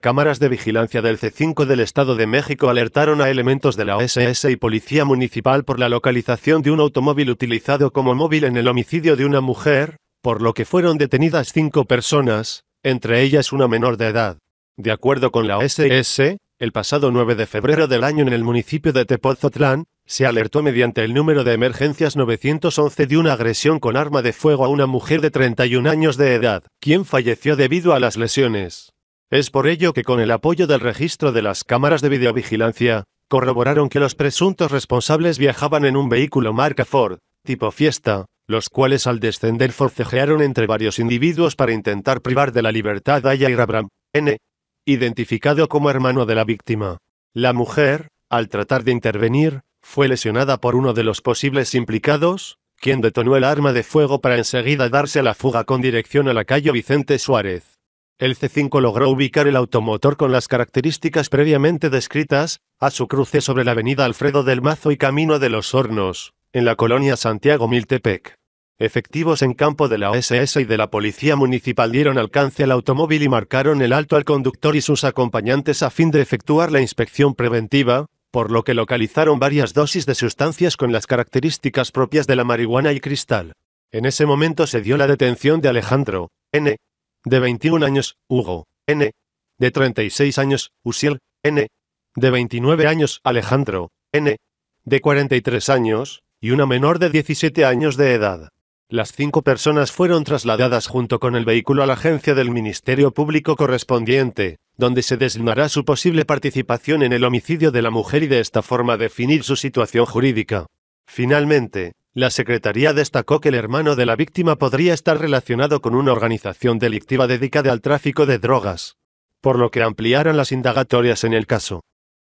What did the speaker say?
Cámaras de vigilancia del C5 del Estado de México alertaron a elementos de la OSS y Policía Municipal por la localización de un automóvil utilizado como móvil en el homicidio de una mujer, por lo que fueron detenidas cinco personas, entre ellas una menor de edad. De acuerdo con la OSS, el pasado 9 de febrero del año en el municipio de Tepozotlán, se alertó mediante el número de emergencias 911 de una agresión con arma de fuego a una mujer de 31 años de edad, quien falleció debido a las lesiones. Es por ello que con el apoyo del registro de las cámaras de videovigilancia, corroboraron que los presuntos responsables viajaban en un vehículo marca Ford, tipo Fiesta, los cuales al descender forcejearon entre varios individuos para intentar privar de la libertad a Yair Abraham, N., identificado como hermano de la víctima. La mujer, al tratar de intervenir, fue lesionada por uno de los posibles implicados, quien detonó el arma de fuego para enseguida darse a la fuga con dirección a la calle Vicente Suárez. El C5 logró ubicar el automotor con las características previamente descritas, a su cruce sobre la avenida Alfredo del Mazo y Camino de los Hornos, en la colonia Santiago Miltepec. Efectivos en campo de la OSS y de la Policía Municipal dieron alcance al automóvil y marcaron el alto al conductor y sus acompañantes a fin de efectuar la inspección preventiva, por lo que localizaron varias dosis de sustancias con las características propias de la marihuana y cristal. En ese momento se dio la detención de Alejandro, N., de 21 años, Hugo, N. De 36 años, Usiel, N. De 29 años, Alejandro, N. De 43 años, y una menor de 17 años de edad. Las cinco personas fueron trasladadas junto con el vehículo a la agencia del Ministerio Público correspondiente, donde se deslindará su posible participación en el homicidio de la mujer y de esta forma definir su situación jurídica. Finalmente, la Secretaría destacó que el hermano de la víctima podría estar relacionado con una organización delictiva dedicada al tráfico de drogas, por lo que ampliaron las indagatorias en el caso.